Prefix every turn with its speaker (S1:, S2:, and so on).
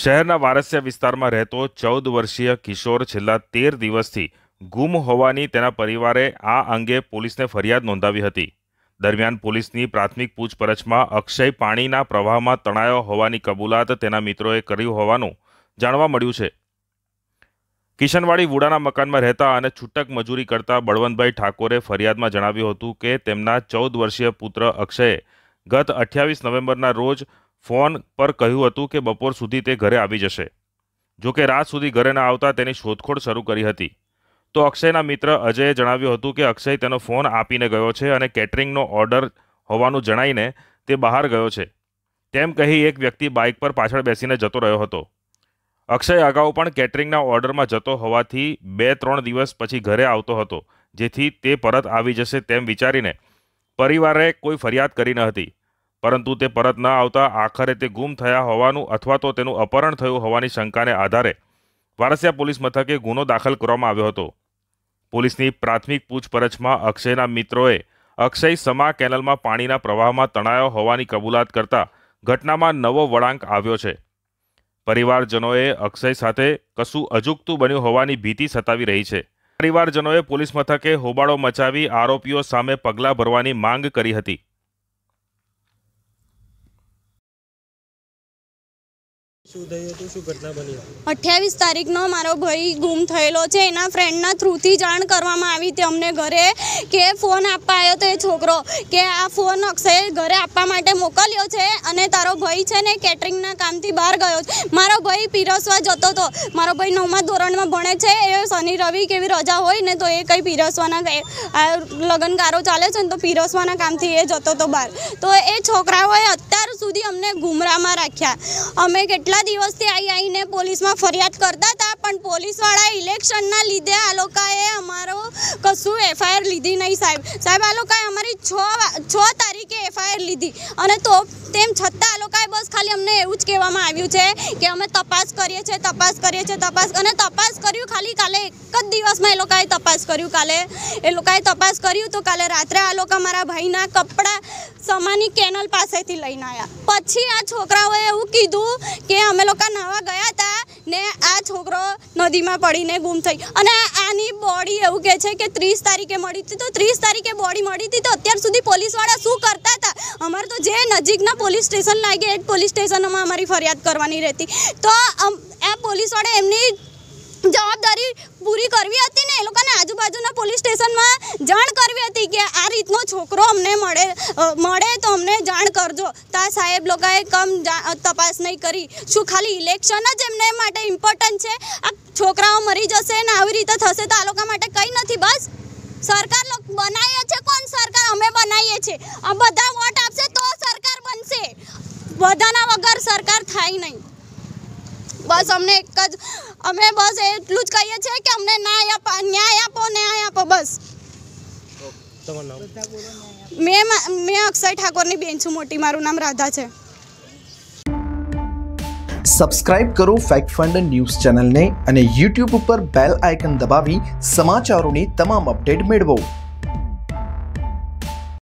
S1: શહેરના વારસિયા વિસ્તારમાં રહેતો ચૌદ વર્ષીય કિશોર છેલ્લા તેર દિવસથી ગુમ હોવાની તેના પરિવારે આ અંગે પોલીસને ફરિયાદ નોંધાવી હતી દરમિયાન પોલીસની પ્રાથમિક પૂછપરછમાં અક્ષય પાણીના પ્રવાહમાં તણાયો હોવાની કબૂલાત તેના મિત્રોએ કર્યું હોવાનું જાણવા મળ્યું છે કિશનવાડી વુડાના મકાનમાં રહેતા અને છૂટક મજૂરી કરતા બળવંતભાઈ ઠાકોરે ફરિયાદમાં જણાવ્યું હતું કે તેમના ચૌદ વર્ષીય પુત્ર અક્ષયે ગત અઠ્યાવીસ નવેમ્બરના રોજ ફોન પર કહ્યું હતું કે બપોર સુધી તે ઘરે આવી જશે જોકે રાત સુધી ઘરે ન આવતા તેની શોધખોળ શરૂ કરી હતી તો અક્ષયના મિત્ર અજયે જણાવ્યું હતું કે અક્ષય તેનો ફોન આપીને ગયો છે અને કેટરિંગનો ઓર્ડર હોવાનું જણાઈને તે બહાર ગયો છે તેમ કહી એક વ્યક્તિ બાઇક પર પાછળ બેસીને જતો રહ્યો હતો અક્ષય અગાઉ પણ કેટરિંગના ઓર્ડરમાં જતો હોવાથી બે ત્રણ દિવસ પછી ઘરે આવતો હતો જેથી તે પરત આવી જશે તેમ વિચારીને પરિવારે કોઈ ફરિયાદ કરી ન હતી પરંતુ તે પરત ન આવતા આખરે તે ગુમ થયા હોવાનું અથવા તો તેનું અપહરણ થયું હોવાની શંકાને આધારે વારસિયા પોલીસ મથકે ગુનો દાખલ કરવામાં આવ્યો હતો પોલીસની પ્રાથમિક પૂછપરછમાં અક્ષયના મિત્રોએ અક્ષય સમા કેનલમાં પાણીના પ્રવાહમાં તણાયો હોવાની કબૂલાત કરતા ઘટનામાં નવો વળાંક આવ્યો છે પરિવારજનોએ અક્ષય સાથે કશું અજુગતું બન્યું હોવાની ભીતિ સતાવી રહી છે પરિવારજનોએ પોલીસ મથકે હોબાળો મચાવી આરોપીઓ સામે પગલાં ભરવાની માંગ કરી હતી
S2: અઠ્યાવીસ તારીખનો મારો ભાઈ ગુમ થયેલો છે એના ફ્રેન્ડના થ્રુથી જાણ કરવામાં આવી હતી અમને ઘરે કે ફોન આપવા આવ્યો તો એ છોકરો કે આ ફોન અક્ષય ઘરે આપવા માટે મોકલ્યો છે અને તારો ભાઈ છે ને કેટરિંગના કામથી બહાર ગયો છે મારો ભાઈ પીરસવા જતો હતો મારો ભાઈ નવમા ધોરણમાં ભણે છે એ શનિ રવિ કેવી રજા હોય ને તો એ કંઈ પીરસવાના લગ્નકારો ચાલે છે ને તો પીરસવાના કામથી એ જતો હતો બહાર તો એ છોકરાઓએ સુધી અમને ગુમરામાં રાખ્યા અમે કેટલા દિવસથી આવી આવીને પોલીસમાં ફરિયાદ કરતા હતા પણ પોલીસવાળા ઇલેક્શનના લીધે આ લોકોએ અમારો કશું એફઆઈઆર લીધી નહીં સાહેબ સાહેબ આ લોકોએ અમારી છ છ તારીખે એફઆઈઆર લીધી અને તો તેમ છતાં લોકોએ બસ ખાલી અમને એવું જ કહેવામાં આવ્યું છે કે અમે તપાસ કરીએ છીએ તપાસ કરીએ છીએ તપાસ અને તપાસ કર્યું ખાલી કાલે એક જ દિવસમાં એ લોકોએ તપાસ કર્યું કાલે એ લોકોએ તપાસ કર્યું તો કાલે રાત્રે આ લોકો મારા ભાઈના કપડાં સમાની કેનલ પાસેથી લઈને આવ્યા પછી આ છોકરાઓએ એવું કીધું કે અમે લોકો નાવા ગયા હતા ને આ છોકરો નદીમાં પડીને ગુમ થઈ અને આની બોડી એવું કહે છે કે ત્રીસ તારીખે મળી હતી તો ત્રીસ તારીખે બોડી મળી હતી તો અત્યાર સુધી પોલીસવાળા શું કરતા હતા અમારે તો જે નજીકના પોલીસ સ્ટેશન લાગે એ પોલીસ સ્ટેશનોમાં અમારી ફરિયાદ કરવાની રહેતી તો આ પોલીસવાળા એમની જવાબદારી પૂરી કરવી હતી ને એ લોકોને આજુબાજુના પોલીસ સ્ટેશનમાં જાણ કરવી હતી કે આ રીતનો છોકરો અમને મળે મળે તો અમને જાણ કરજો તા સાહેબ લોકોએ કમ તપાસ નહીં કરી શું ખાલી ઇલેક્શન જ એમને માટે ઇમ્પોર્ટન્ટ છે આ છોકરાઓ મરી જશે ને આવી રીતે થશે તો આ લોકો માટે કંઈ નથી બસ સરકાર લોકો બનાવીએ છે કોણ સરકાર અમે બનાવીએ છીએ આ બધા વોટ આપશે તો સરકાર બનશે બધાના વગર સરકાર થાય નહીં બસ અમને એક જ અમે બસ એટલું જ કહીએ છીએ કે અમને ન્યાય આપો ન્યાય આપો ન્યાય આપો બસ મેં મેં અક્ષય ઠાકોરની બેન છું મોટી મારું નામ રાધા છે
S1: સબસ્ક્રાઇબ કરો ફેક્ટ ફંડ ન્યૂઝ ચેનલને અને યુટ્યુબ ઉપર બેલ આઇકન દબાવી સમાચારોની તમામ અપડેટ મેળવો